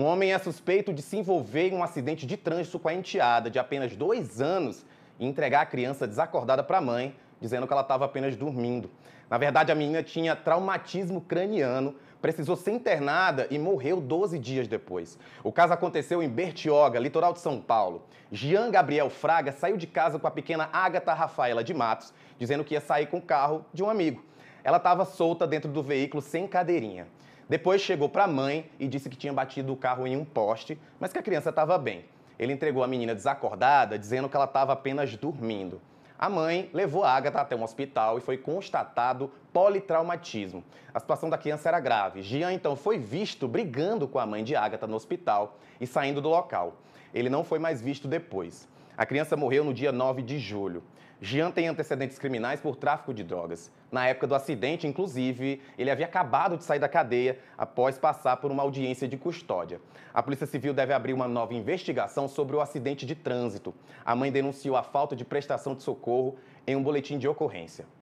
Um homem é suspeito de se envolver em um acidente de trânsito com a enteada de apenas dois anos e entregar a criança desacordada para a mãe, dizendo que ela estava apenas dormindo. Na verdade, a menina tinha traumatismo craniano, precisou ser internada e morreu 12 dias depois. O caso aconteceu em Bertioga, litoral de São Paulo. Jean Gabriel Fraga saiu de casa com a pequena Agatha Rafaela de Matos, dizendo que ia sair com o carro de um amigo. Ela estava solta dentro do veículo sem cadeirinha. Depois chegou para a mãe e disse que tinha batido o carro em um poste, mas que a criança estava bem. Ele entregou a menina desacordada, dizendo que ela estava apenas dormindo. A mãe levou a Agatha até um hospital e foi constatado politraumatismo. A situação da criança era grave. Jean então foi visto brigando com a mãe de Agatha no hospital e saindo do local. Ele não foi mais visto depois. A criança morreu no dia 9 de julho. Jean tem antecedentes criminais por tráfico de drogas. Na época do acidente, inclusive, ele havia acabado de sair da cadeia após passar por uma audiência de custódia. A Polícia Civil deve abrir uma nova investigação sobre o acidente de trânsito. A mãe denunciou a falta de prestação de socorro em um boletim de ocorrência.